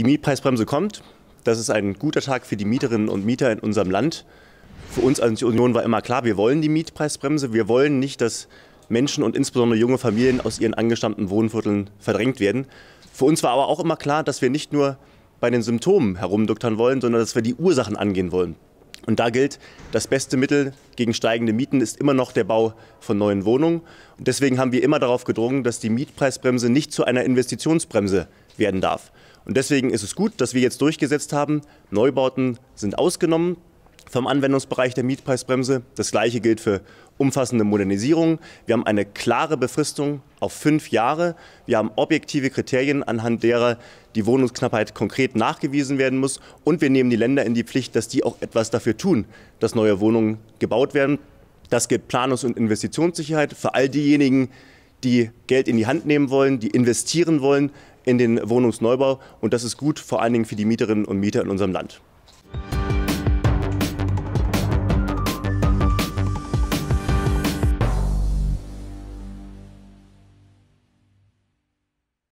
Die Mietpreisbremse kommt. Das ist ein guter Tag für die Mieterinnen und Mieter in unserem Land. Für uns als Union war immer klar, wir wollen die Mietpreisbremse. Wir wollen nicht, dass Menschen und insbesondere junge Familien aus ihren angestammten Wohnvierteln verdrängt werden. Für uns war aber auch immer klar, dass wir nicht nur bei den Symptomen herumduktern wollen, sondern dass wir die Ursachen angehen wollen. Und da gilt, das beste Mittel gegen steigende Mieten ist immer noch der Bau von neuen Wohnungen. Und deswegen haben wir immer darauf gedrungen, dass die Mietpreisbremse nicht zu einer Investitionsbremse werden darf. Und deswegen ist es gut, dass wir jetzt durchgesetzt haben, Neubauten sind ausgenommen vom Anwendungsbereich der Mietpreisbremse. Das gleiche gilt für umfassende Modernisierung. Wir haben eine klare Befristung auf fünf Jahre. Wir haben objektive Kriterien, anhand derer die Wohnungsknappheit konkret nachgewiesen werden muss. Und wir nehmen die Länder in die Pflicht, dass die auch etwas dafür tun, dass neue Wohnungen gebaut werden. Das gibt Planungs- und Investitionssicherheit für all diejenigen, die Geld in die Hand nehmen wollen, die investieren wollen, in den Wohnungsneubau. Und das ist gut, vor allen Dingen für die Mieterinnen und Mieter in unserem Land.